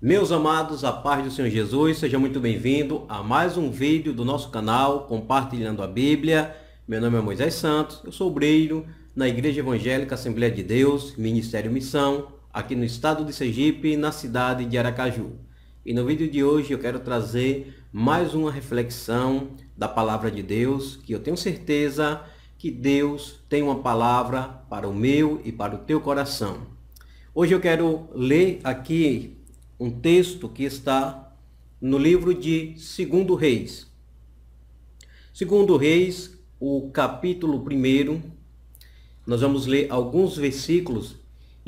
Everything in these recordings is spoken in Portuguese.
Meus amados, a paz do Senhor Jesus, seja muito bem-vindo a mais um vídeo do nosso canal Compartilhando a Bíblia. Meu nome é Moisés Santos, eu sou obreiro na Igreja Evangélica Assembleia de Deus, Ministério Missão, aqui no estado de Sergipe, na cidade de Aracaju. E no vídeo de hoje eu quero trazer mais uma reflexão da palavra de Deus, que eu tenho certeza que Deus tem uma palavra para o meu e para o teu coração. Hoje eu quero ler aqui um texto que está no livro de 2 Reis. 2 Reis, o capítulo 1, nós vamos ler alguns versículos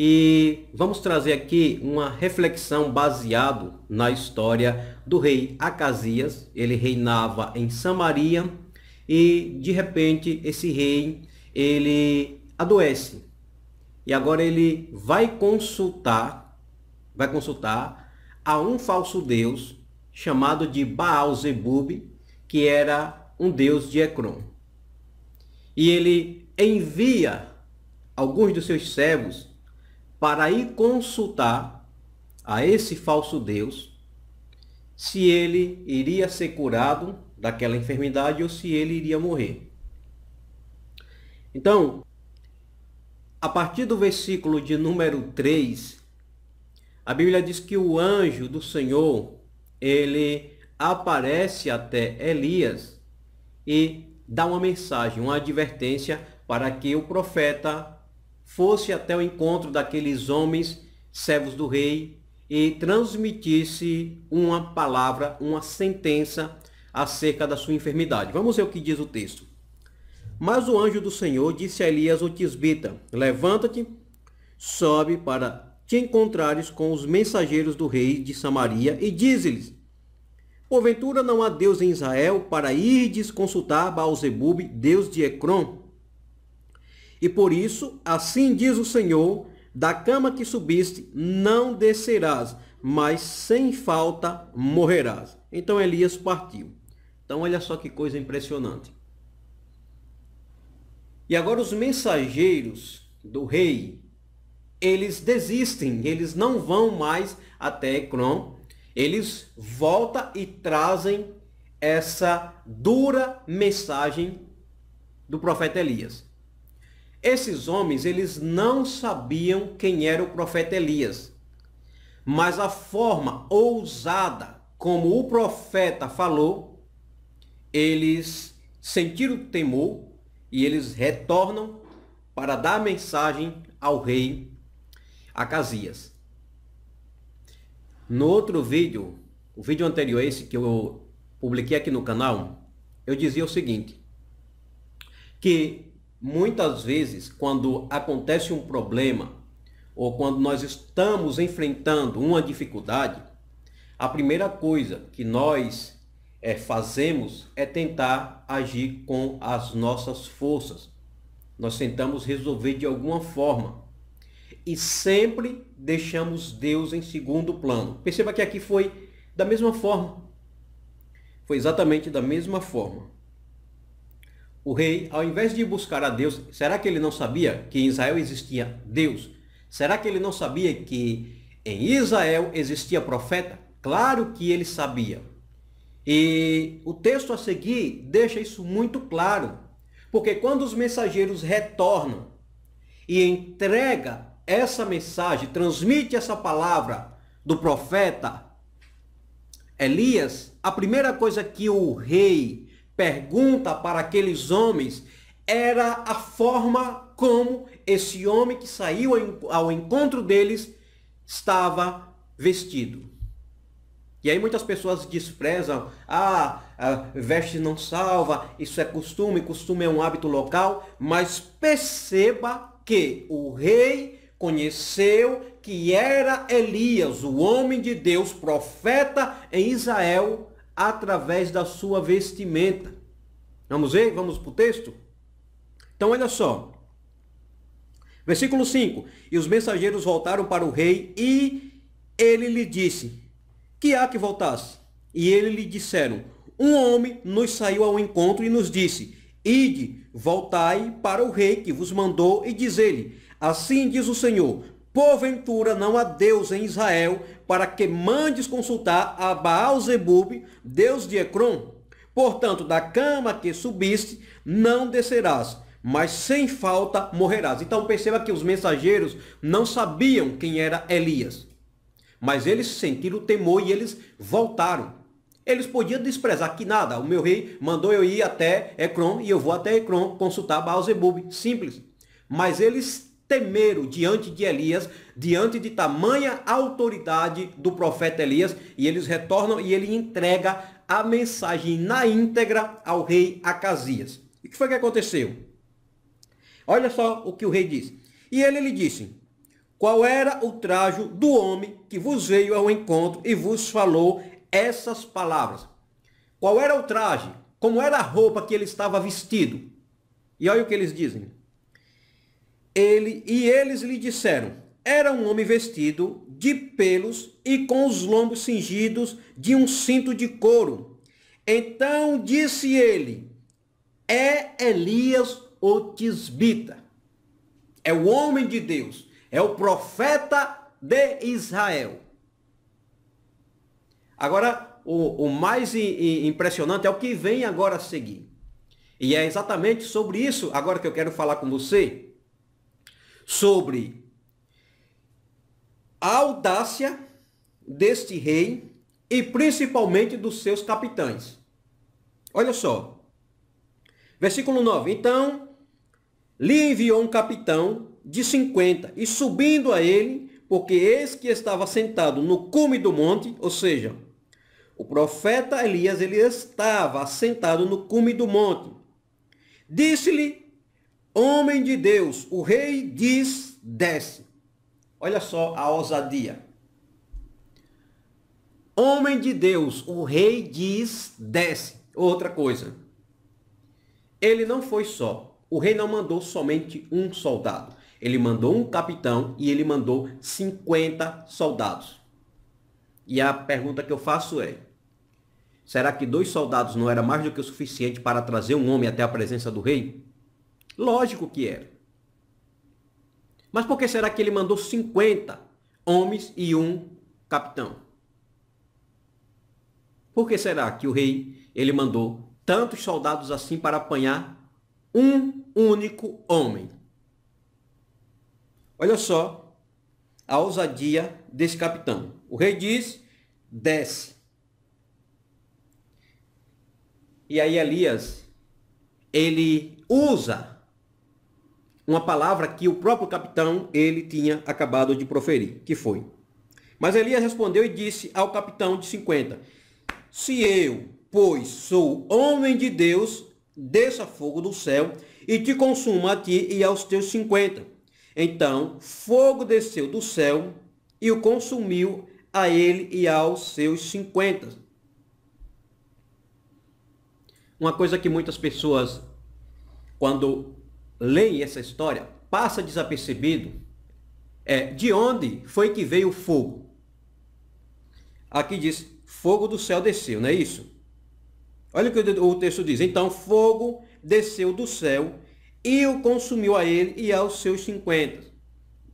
e vamos trazer aqui uma reflexão baseado na história do rei Acasias. Ele reinava em Samaria e de repente esse rei ele adoece. E agora ele vai consultar, vai consultar a um falso deus chamado de Baal Zebub, que era um deus de Ecrom. E ele envia alguns dos seus servos para ir consultar a esse falso deus se ele iria ser curado daquela enfermidade ou se ele iria morrer. Então, a partir do versículo de número 3, a Bíblia diz que o anjo do Senhor, ele aparece até Elias e dá uma mensagem, uma advertência para que o profeta fosse até o encontro daqueles homens servos do rei e transmitisse uma palavra, uma sentença acerca da sua enfermidade. Vamos ver o que diz o texto. Mas o anjo do Senhor disse a Elias o Tisbita: Levanta-te, sobe para te encontrares com os mensageiros do rei de Samaria e dize-lhes: Porventura não há Deus em Israel para irdes consultar Baalzebub, Deus de Ecrom? E por isso, assim diz o Senhor, da cama que subiste não descerás, mas sem falta morrerás. Então Elias partiu. Então, olha só que coisa impressionante. E agora os mensageiros do rei, eles desistem, eles não vão mais até Ecrón. Eles voltam e trazem essa dura mensagem do profeta Elias. Esses homens, eles não sabiam quem era o profeta Elias. Mas a forma ousada como o profeta falou eles sentiram temor e eles retornam para dar mensagem ao rei Acasias. No outro vídeo, o vídeo anterior esse que eu publiquei aqui no canal, eu dizia o seguinte, que muitas vezes quando acontece um problema ou quando nós estamos enfrentando uma dificuldade, a primeira coisa que nós é, fazemos é tentar agir com as nossas forças. Nós tentamos resolver de alguma forma. E sempre deixamos Deus em segundo plano. Perceba que aqui foi da mesma forma. Foi exatamente da mesma forma. O rei, ao invés de buscar a Deus, será que ele não sabia que em Israel existia Deus? Será que ele não sabia que em Israel existia profeta? Claro que ele sabia. E o texto a seguir deixa isso muito claro, porque quando os mensageiros retornam e entrega essa mensagem, transmite essa palavra do profeta Elias, a primeira coisa que o rei pergunta para aqueles homens era a forma como esse homem que saiu ao encontro deles estava vestido. E aí muitas pessoas desprezam, ah, veste não salva, isso é costume, costume é um hábito local, mas perceba que o rei conheceu que era Elias, o homem de Deus, profeta em Israel, através da sua vestimenta. Vamos ver? Vamos para o texto? Então olha só. Versículo 5. E os mensageiros voltaram para o rei e ele lhe disse: que há que voltasse? E ele lhe disseram, um homem nos saiu ao encontro e nos disse, Ide, voltai para o rei que vos mandou e diz-lhe, assim diz o Senhor, porventura não há Deus em Israel para que mandes consultar a Baal-Zebub, Deus de Ecrom? Portanto, da cama que subiste, não descerás, mas sem falta morrerás. Então perceba que os mensageiros não sabiam quem era Elias. Mas eles sentiram temor e eles voltaram. Eles podiam desprezar que nada, o meu rei mandou eu ir até Ecrom e eu vou até Ecrom consultar Baal-Zebub. Simples. Mas eles temeram diante de Elias, diante de tamanha autoridade do profeta Elias, e eles retornam e ele entrega a mensagem na íntegra ao rei Acasias. E o que foi que aconteceu? Olha só o que o rei disse. E ele lhe disse: qual era o trajo do homem que vos veio ao encontro e vos falou essas palavras? Qual era o traje? Como era a roupa que ele estava vestido? E olha o que eles dizem. Ele e eles lhe disseram: Era um homem vestido de pelos e com os lombos cingidos de um cinto de couro. Então disse ele: É Elias o tisbita. É o homem de Deus é o profeta de Israel. Agora, o, o mais i, i, impressionante é o que vem agora a seguir. E é exatamente sobre isso agora que eu quero falar com você. Sobre a audácia deste rei e principalmente dos seus capitães. Olha só. Versículo 9. Então, lhe enviou um capitão de 50 e subindo a ele, porque eis que estava sentado no cume do monte, ou seja, o profeta Elias ele estava sentado no cume do monte. Disse-lhe, homem de Deus, o rei diz, desce. Olha só a ousadia. Homem de Deus, o rei diz, desce. Outra coisa. Ele não foi só. O rei não mandou somente um soldado. Ele mandou um capitão e ele mandou 50 soldados. E a pergunta que eu faço é: será que dois soldados não era mais do que o suficiente para trazer um homem até a presença do rei? Lógico que era. Mas por que será que ele mandou 50 homens e um capitão? Por que será que o rei ele mandou tantos soldados assim para apanhar um único homem? Olha só a ousadia desse capitão. O rei diz: desce. E aí Elias, ele usa uma palavra que o próprio capitão ele tinha acabado de proferir, que foi. Mas Elias respondeu e disse ao capitão de 50: Se eu, pois, sou homem de Deus, desça fogo do céu e te consuma a ti e aos teus 50. Então fogo desceu do céu e o consumiu a ele e aos seus cinquenta. Uma coisa que muitas pessoas, quando leem essa história, passa desapercebido é de onde foi que veio o fogo. Aqui diz, fogo do céu desceu, não é isso? Olha o que o texto diz. Então, fogo desceu do céu e o consumiu a ele e aos seus 50.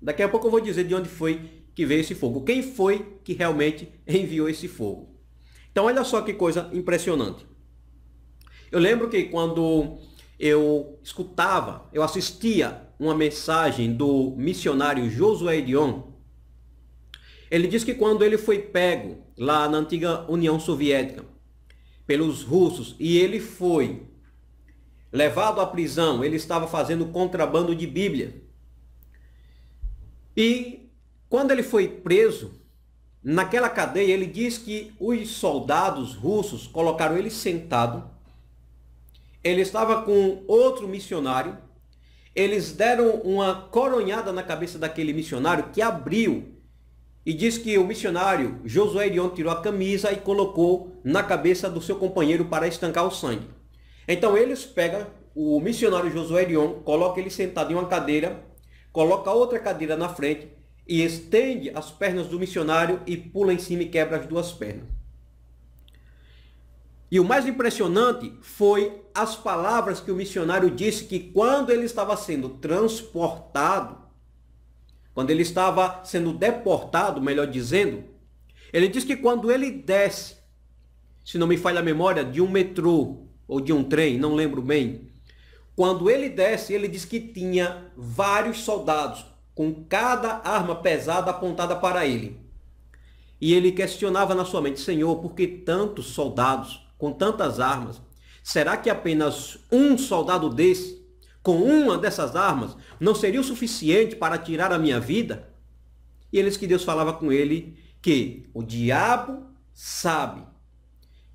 Daqui a pouco eu vou dizer de onde foi que veio esse fogo. Quem foi que realmente enviou esse fogo? Então olha só que coisa impressionante. Eu lembro que quando eu escutava, eu assistia uma mensagem do missionário Josué Dion, ele diz que quando ele foi pego lá na antiga União Soviética pelos russos e ele foi levado à prisão, ele estava fazendo contrabando de Bíblia. E quando ele foi preso, naquela cadeia, ele diz que os soldados russos colocaram ele sentado. Ele estava com outro missionário. Eles deram uma coronhada na cabeça daquele missionário que abriu e diz que o missionário Josué Dion tirou a camisa e colocou na cabeça do seu companheiro para estancar o sangue. Então eles pegam o missionário Josué Erion, coloca ele sentado em uma cadeira, coloca outra cadeira na frente e estende as pernas do missionário e pula em cima e quebra as duas pernas. E o mais impressionante foi as palavras que o missionário disse que quando ele estava sendo transportado, quando ele estava sendo deportado, melhor dizendo, ele disse que quando ele desce, se não me falha a memória, de um metrô ou de um trem, não lembro bem. Quando ele desce, ele diz que tinha vários soldados com cada arma pesada apontada para ele. E ele questionava na sua mente, Senhor, por que tantos soldados com tantas armas? Será que apenas um soldado desse, com uma dessas armas, não seria o suficiente para tirar a minha vida? E eles que Deus falava com ele que o diabo sabe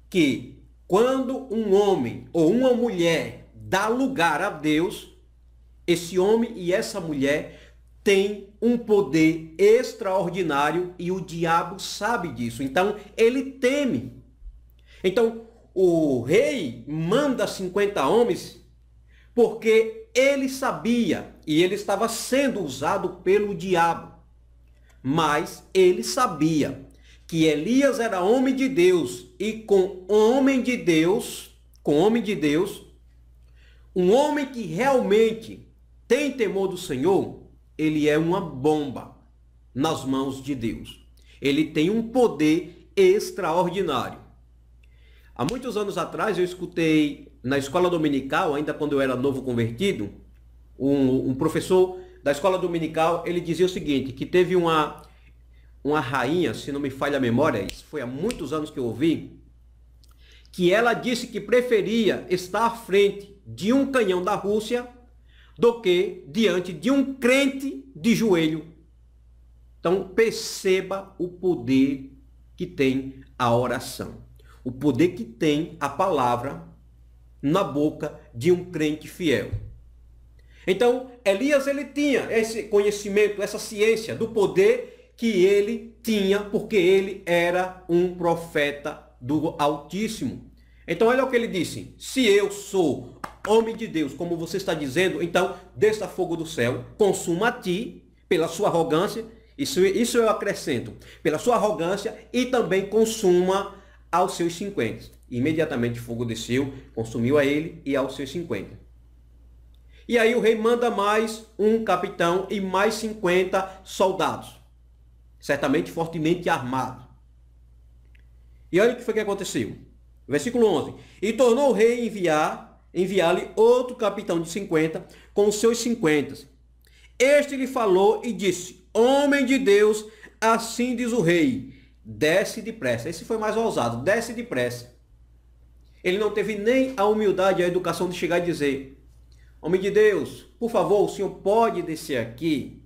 que quando um homem ou uma mulher dá lugar a Deus, esse homem e essa mulher tem um poder extraordinário e o diabo sabe disso. Então, ele teme. Então, o rei manda 50 homens porque ele sabia e ele estava sendo usado pelo diabo. Mas ele sabia que Elias era homem de Deus e com homem de Deus, com homem de Deus, um homem que realmente tem temor do Senhor, ele é uma bomba nas mãos de Deus. Ele tem um poder extraordinário. Há muitos anos atrás eu escutei na escola dominical, ainda quando eu era novo convertido, um, um professor da escola dominical, ele dizia o seguinte, que teve uma uma rainha, se não me falha a memória, isso foi há muitos anos que eu ouvi, que ela disse que preferia estar à frente de um canhão da Rússia do que diante de um crente de joelho. Então perceba o poder que tem a oração, o poder que tem a palavra na boca de um crente fiel. Então, Elias ele tinha esse conhecimento, essa ciência do poder que ele tinha, porque ele era um profeta do Altíssimo. Então olha o que ele disse: se eu sou homem de Deus, como você está dizendo, então desça fogo do céu, consuma a ti pela sua arrogância, isso, isso eu acrescento, pela sua arrogância e também consuma aos seus 50. Imediatamente fogo desceu, consumiu a ele e aos seus 50. E aí o rei manda mais um capitão e mais 50 soldados certamente fortemente armado. E olha o que foi que aconteceu. Versículo 11. E tornou o rei enviar, enviar-lhe outro capitão de 50 com os seus 50. Este lhe falou e disse: Homem de Deus, assim diz o rei: desce depressa. Esse foi mais ousado, desce depressa. Ele não teve nem a humildade e a educação de chegar e dizer: Homem de Deus, por favor, o senhor pode descer aqui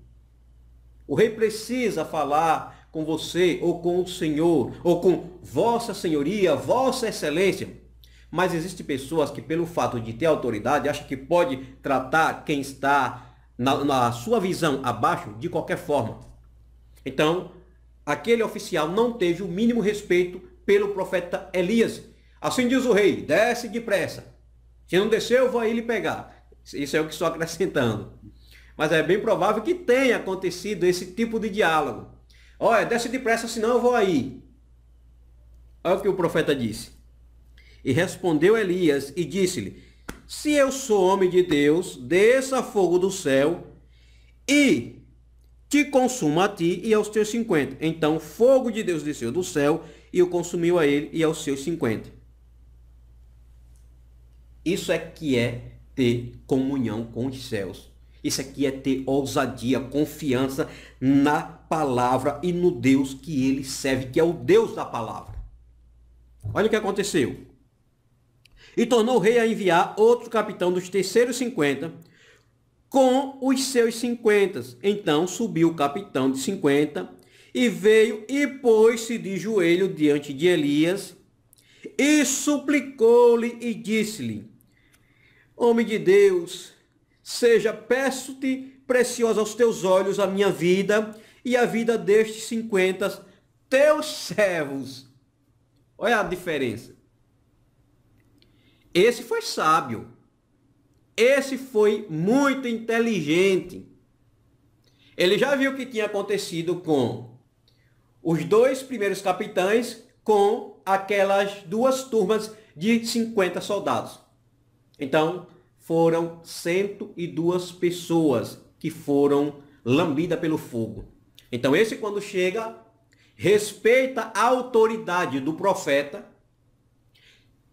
o rei precisa falar com você ou com o senhor ou com vossa senhoria, vossa excelência. Mas existem pessoas que pelo fato de ter autoridade acham que pode tratar quem está na, na sua visão abaixo de qualquer forma. Então, aquele oficial não teve o mínimo respeito pelo profeta Elias. Assim diz o rei, desce depressa. Se não descer, eu vou aí lhe pegar. Isso é o que estou acrescentando. Mas é bem provável que tenha acontecido esse tipo de diálogo. Olha, desce depressa, senão eu vou aí. Olha o que o profeta disse. E respondeu Elias e disse-lhe: Se eu sou homem de Deus, desça fogo do céu e te consuma a ti e aos teus cinquenta. Então, fogo de Deus desceu do céu e o consumiu a ele e aos seus cinquenta. Isso é que é ter comunhão com os céus. Isso aqui é ter ousadia, confiança na palavra e no Deus que ele serve, que é o Deus da palavra. Olha o que aconteceu. E tornou o rei a enviar outro capitão dos terceiros cinquenta com os seus cinquenta. Então subiu o capitão de cinquenta e veio e pôs-se de joelho diante de Elias e suplicou-lhe e disse-lhe: Homem de Deus, seja, peço-te, preciosa aos teus olhos, a minha vida e a vida destes cinquenta teus servos. Olha a diferença. Esse foi sábio. Esse foi muito inteligente. Ele já viu o que tinha acontecido com os dois primeiros capitães, com aquelas duas turmas de 50 soldados. Então, foram 102 pessoas que foram lambidas pelo fogo. Então esse quando chega, respeita a autoridade do profeta,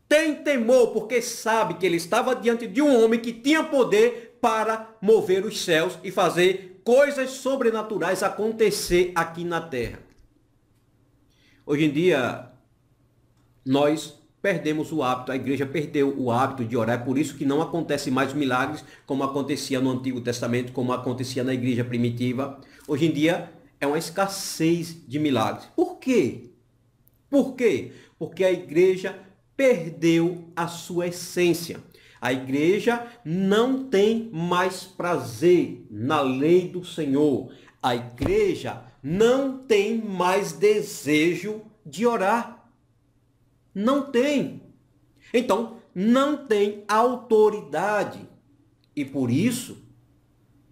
tem temor porque sabe que ele estava diante de um homem que tinha poder para mover os céus e fazer coisas sobrenaturais acontecer aqui na terra. Hoje em dia, nós perdemos o hábito, a igreja perdeu o hábito de orar, é por isso que não acontece mais milagres como acontecia no Antigo Testamento, como acontecia na igreja primitiva. Hoje em dia é uma escassez de milagres. Por quê? Por quê? Porque a igreja perdeu a sua essência. A igreja não tem mais prazer na lei do Senhor. A igreja não tem mais desejo de orar. Não tem. Então, não tem autoridade. E por isso,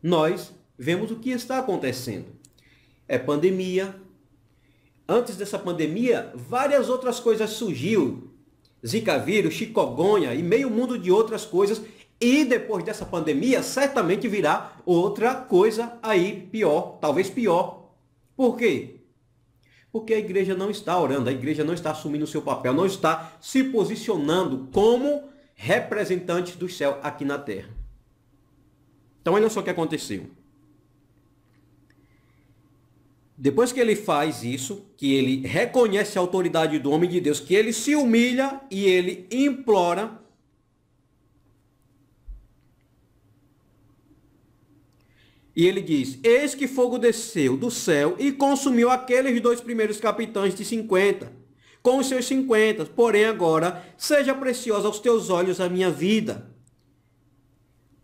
nós vemos o que está acontecendo. É pandemia. Antes dessa pandemia, várias outras coisas surgiu. Zika vírus, chicogonha e meio mundo de outras coisas. E depois dessa pandemia, certamente virá outra coisa aí pior, talvez pior. Por quê? Porque a igreja não está orando, a igreja não está assumindo o seu papel, não está se posicionando como representante do céu aqui na terra. Então olha só o que aconteceu. Depois que ele faz isso, que ele reconhece a autoridade do homem de Deus, que ele se humilha e ele implora E ele diz: Eis que fogo desceu do céu e consumiu aqueles dois primeiros capitães de 50, com os seus 50. Porém, agora, seja preciosa aos teus olhos a minha vida.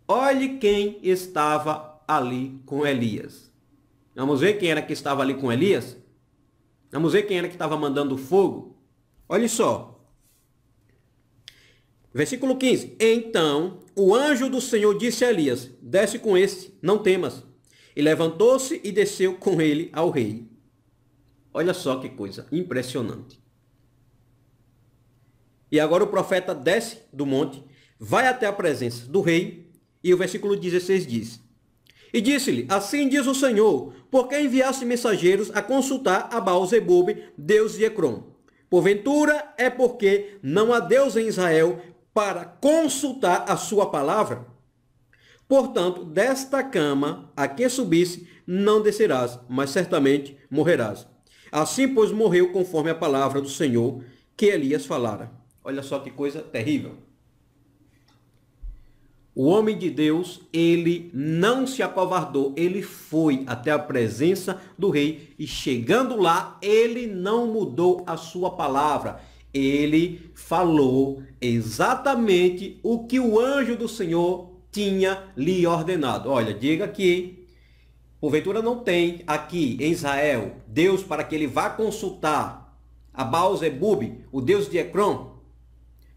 Olhe quem estava ali com Elias. Vamos ver quem era que estava ali com Elias? Vamos ver quem era que estava mandando fogo? Olha só. Versículo 15. Então o anjo do Senhor disse a Elias: Desce com este, não temas. E levantou-se e desceu com ele ao rei. Olha só que coisa impressionante. E agora o profeta desce do monte, vai até a presença do rei, e o versículo 16 diz: E disse-lhe: Assim diz o Senhor, por que enviaste mensageiros a consultar a Baal-Zebub, deus de Ecrom. Porventura é porque não há Deus em Israel para consultar a sua palavra? Portanto, desta cama a que subisse, não descerás, mas certamente morrerás. Assim, pois, morreu conforme a palavra do Senhor que Elias falara. Olha só que coisa terrível. O homem de Deus, ele não se acovardou, ele foi até a presença do rei e chegando lá, ele não mudou a sua palavra. Ele falou exatamente o que o anjo do Senhor tinha lhe ordenado. Olha, diga que, porventura não tem aqui em Israel Deus para que ele vá consultar a Baal Zebub, o Deus de Ecrón.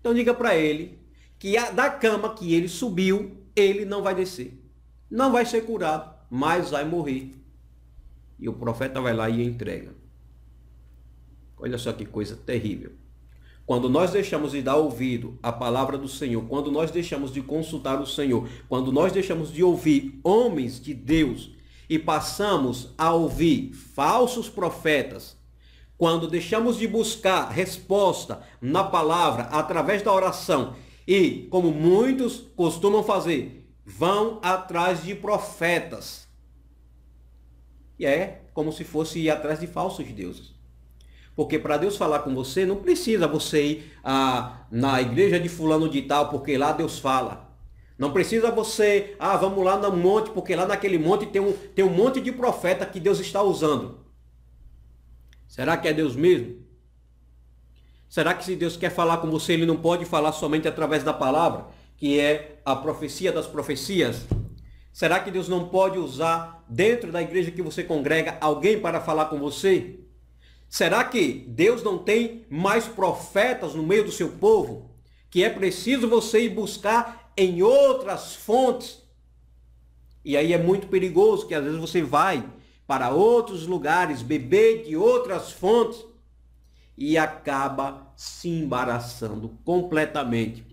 Então diga para ele que a, da cama que ele subiu, ele não vai descer. Não vai ser curado, mas vai morrer. E o profeta vai lá e entrega. Olha só que coisa terrível. Quando nós deixamos de dar ouvido à palavra do Senhor, quando nós deixamos de consultar o Senhor, quando nós deixamos de ouvir homens de Deus e passamos a ouvir falsos profetas, quando deixamos de buscar resposta na palavra através da oração e, como muitos costumam fazer, vão atrás de profetas. E é como se fosse ir atrás de falsos deuses. Porque para Deus falar com você, não precisa você ir ah, na igreja de fulano de tal, porque lá Deus fala. Não precisa você, ah, vamos lá no monte, porque lá naquele monte tem um, tem um monte de profeta que Deus está usando. Será que é Deus mesmo? Será que se Deus quer falar com você, ele não pode falar somente através da palavra, que é a profecia das profecias? Será que Deus não pode usar dentro da igreja que você congrega alguém para falar com você? Será que Deus não tem mais profetas no meio do seu povo? Que é preciso você ir buscar em outras fontes. E aí é muito perigoso que às vezes você vai para outros lugares, beber de outras fontes e acaba se embaraçando completamente,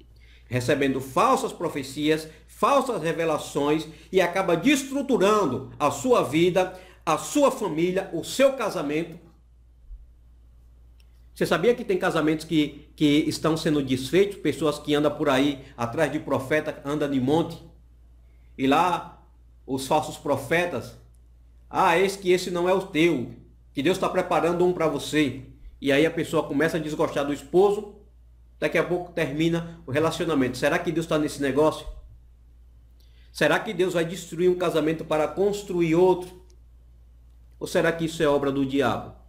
recebendo falsas profecias, falsas revelações e acaba destruturando a sua vida, a sua família, o seu casamento você sabia que tem casamentos que, que estão sendo desfeitos? Pessoas que andam por aí atrás de profeta, andam de monte. E lá, os falsos profetas. Ah, eis que esse não é o teu. Que Deus está preparando um para você. E aí a pessoa começa a desgostar do esposo. Daqui a pouco termina o relacionamento. Será que Deus está nesse negócio? Será que Deus vai destruir um casamento para construir outro? Ou será que isso é obra do diabo?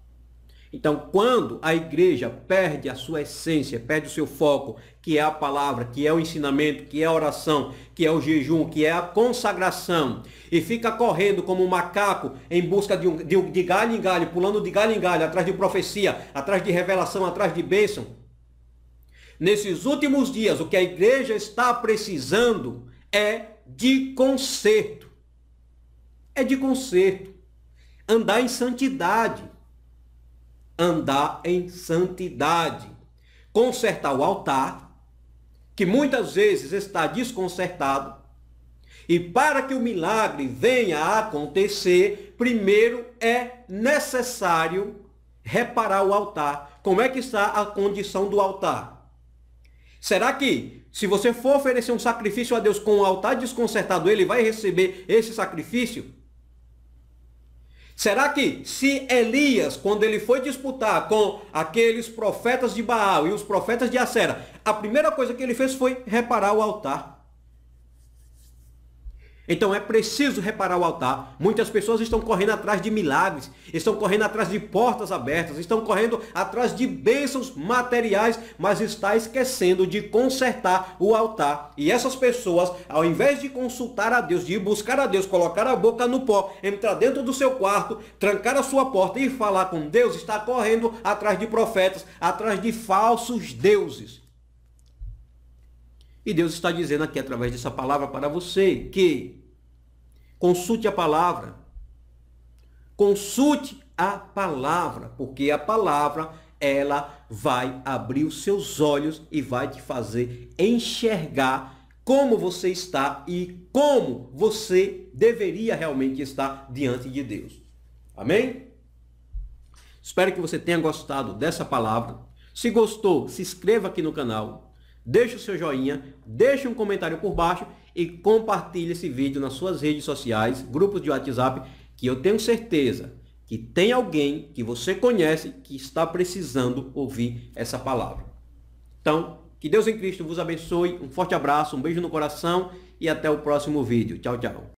Então, quando a igreja perde a sua essência, perde o seu foco, que é a palavra, que é o ensinamento, que é a oração, que é o jejum, que é a consagração, e fica correndo como um macaco em busca de, um, de, de galho em galho, pulando de galho em galho, atrás de profecia, atrás de revelação, atrás de bênção. Nesses últimos dias, o que a igreja está precisando é de conserto. É de conserto. Andar em santidade andar em santidade. Consertar o altar, que muitas vezes está desconcertado e para que o milagre venha a acontecer, primeiro é necessário reparar o altar. Como é que está a condição do altar? Será que se você for oferecer um sacrifício a Deus com o altar desconcertado, ele vai receber esse sacrifício? Será que se Elias, quando ele foi disputar com aqueles profetas de Baal e os profetas de Acera, a primeira coisa que ele fez foi reparar o altar? Então é preciso reparar o altar. Muitas pessoas estão correndo atrás de milagres, estão correndo atrás de portas abertas, estão correndo atrás de bênçãos materiais, mas está esquecendo de consertar o altar. E essas pessoas, ao invés de consultar a Deus, de ir buscar a Deus, colocar a boca no pó, entrar dentro do seu quarto, trancar a sua porta e falar com Deus, está correndo atrás de profetas, atrás de falsos deuses. E Deus está dizendo aqui através dessa palavra para você que consulte a palavra. Consulte a palavra, porque a palavra ela vai abrir os seus olhos e vai te fazer enxergar como você está e como você deveria realmente estar diante de Deus. Amém? Espero que você tenha gostado dessa palavra. Se gostou, se inscreva aqui no canal deixe o seu joinha, deixe um comentário por baixo e compartilhe esse vídeo nas suas redes sociais, grupos de WhatsApp, que eu tenho certeza que tem alguém que você conhece que está precisando ouvir essa palavra. Então, que Deus em Cristo vos abençoe, um forte abraço, um beijo no coração e até o próximo vídeo. Tchau, tchau.